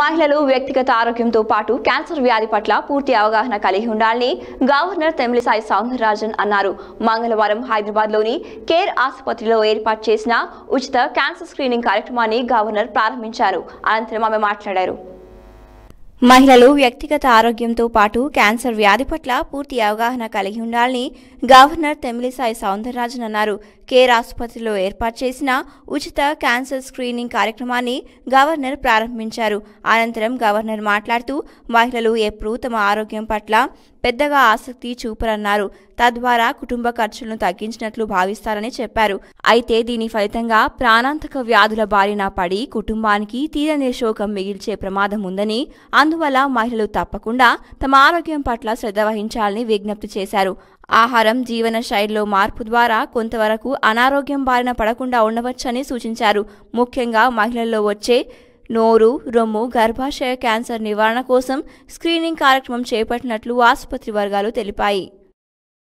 మహిళలు వ్యక్తిగత ఆరోగ్యంతో పాటు క్యాన్సర్ వ్యాధి పట్ల పూర్తి అవగాహన కలిగి ఉండాలని గవర్నర్ తమిళిసాయి సౌందరరాజన్ అన్నారు మంగళవారం హైదరాబాద్ లోని కేర్ ఆసుపత్రిలో ఏర్పాటు చేసిన ఉచిత క్యాన్సర్ స్క్రీనింగ్ కార్యక్రమాన్ని గవర్నర్ ప్రారంభించారు అనంతరం ఆమె మాట్లాడారు మహిళలు వ్యక్తిగత ఆరోగ్యంతో పాటు క్యాన్సర్ వ్యాధి పట్ల పూర్తి అవగాహన కలిగి ఉండాలని గవర్నర్ తమిళిసాయి సౌందరరాజన్ అన్నారు కేర్ ఆసుపత్రిలో ఏర్పాటు చేసిన ఉచిత క్యాన్సర్ స్క్రీనింగ్ కార్యక్రమాన్ని గవర్నర్ ప్రారంభించారు అనంతరం గవర్నర్ మాట్లాడుతూ మహిళలు ఎప్పుడూ తమ ఆరోగ్యం పట్ల పెద్దగా ఆసక్తి చూపరన్నారు తద్వారా కుటుంబ ఖర్చులను తగ్గించినట్లు భావిస్తారని చెప్పారు అయితే దీని ఫలితంగా ప్రాణాంతక వ్యాధుల బారిన పడి కుటుంబానికి తీరని శోకం మిగిల్చే ప్రమాదం ఉందని అందువల్ల మహిళలు తప్పకుండా తమ ఆరోగ్యం పట్ల శ్రద్ధ వహించాలని విజ్ఞప్తి చేశారు ఆహారం జీవన శైలిలో మార్పు ద్వారా కొంతవరకు అనారోగ్యం బారిన పడకుండా ఉండవచ్చని సూచించారు ముఖ్యంగా మహిళల్లో వచ్చే నోరు రొమ్ము గర్భాశయ క్యాన్సర్ నివారణ కోసం స్క్రీనింగ్ కార్యక్రమం చేపట్టినట్లు ఆసుపత్రి వర్గాలు తెలిపాయి